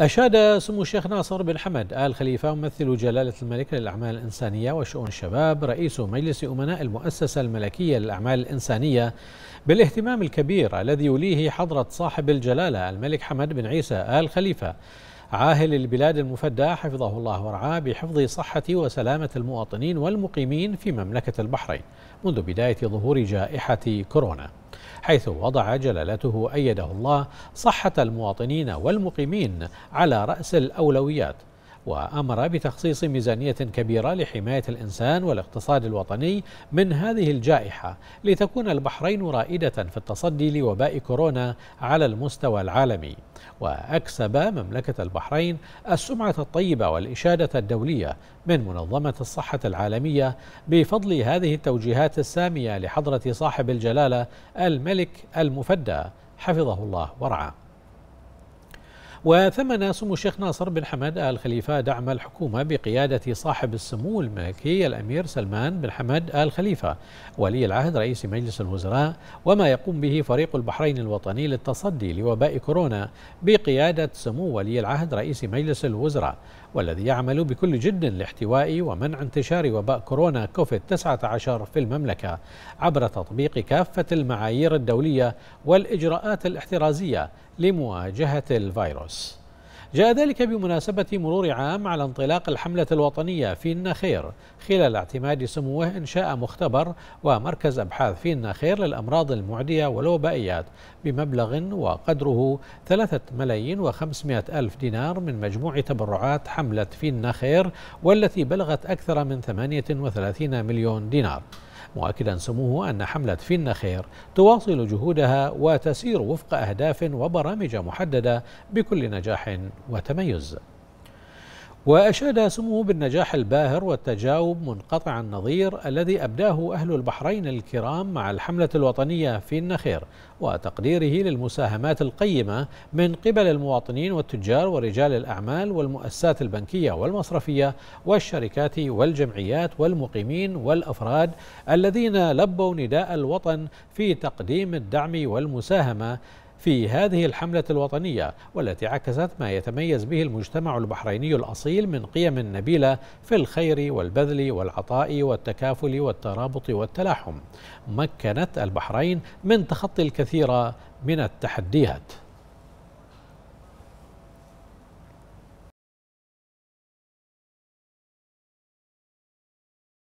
أشاد سمو الشيخ ناصر بن حمد آل خليفة ممثل جلالة الملك للأعمال الإنسانية وشؤون الشباب رئيس مجلس أمناء المؤسسة الملكية للأعمال الإنسانية بالاهتمام الكبير الذي يوليه حضرة صاحب الجلالة الملك حمد بن عيسى آل خليفة عاهل البلاد المفدى حفظه الله ورعاه بحفظ صحة وسلامة المواطنين والمقيمين في مملكة البحرين منذ بداية ظهور جائحة كورونا حيث وضع جلالته أيده الله صحة المواطنين والمقيمين على رأس الأولويات وأمر بتخصيص ميزانية كبيرة لحماية الإنسان والاقتصاد الوطني من هذه الجائحة لتكون البحرين رائدة في التصدي لوباء كورونا على المستوى العالمي وأكسب مملكة البحرين السمعة الطيبة والإشادة الدولية من منظمة الصحة العالمية بفضل هذه التوجيهات السامية لحضرة صاحب الجلالة الملك المفدى حفظه الله ورعاه وثمن سمو الشيخ ناصر بن حمد آل خليفة دعم الحكومة بقيادة صاحب السمو الملكي الأمير سلمان بن حمد آل خليفة ولي العهد رئيس مجلس الوزراء وما يقوم به فريق البحرين الوطني للتصدي لوباء كورونا بقيادة سمو ولي العهد رئيس مجلس الوزراء والذي يعمل بكل جد لاحتواء ومنع انتشار وباء كورونا كوفيد 19 في المملكة عبر تطبيق كافة المعايير الدولية والإجراءات الاحترازية لمواجهة الفيروس جاء ذلك بمناسبة مرور عام على انطلاق الحملة الوطنية في النخير خلال اعتماد سموه إنشاء مختبر ومركز أبحاث في النخير للأمراض المعدية والوبائيات بمبلغ وقدره 3 ملايين وخمسمائة ألف دينار من مجموع تبرعات حملة في النخير والتي بلغت أكثر من 38 مليون دينار مؤكدا سموه أن حملة في النخير تواصل جهودها وتسير وفق أهداف وبرامج محددة بكل نجاح وتميز وأشاد سموه بالنجاح الباهر والتجاوب منقطع النظير الذي أبداه أهل البحرين الكرام مع الحملة الوطنية في النخير وتقديره للمساهمات القيمة من قبل المواطنين والتجار ورجال الأعمال والمؤسسات البنكية والمصرفية والشركات والجمعيات والمقيمين والأفراد الذين لبوا نداء الوطن في تقديم الدعم والمساهمة في هذه الحملة الوطنية والتي عكست ما يتميز به المجتمع البحريني الأصيل من قيم نبيلة في الخير والبذل والعطاء والتكافل والترابط والتلاحم مكنت البحرين من تخطي الكثير من التحديات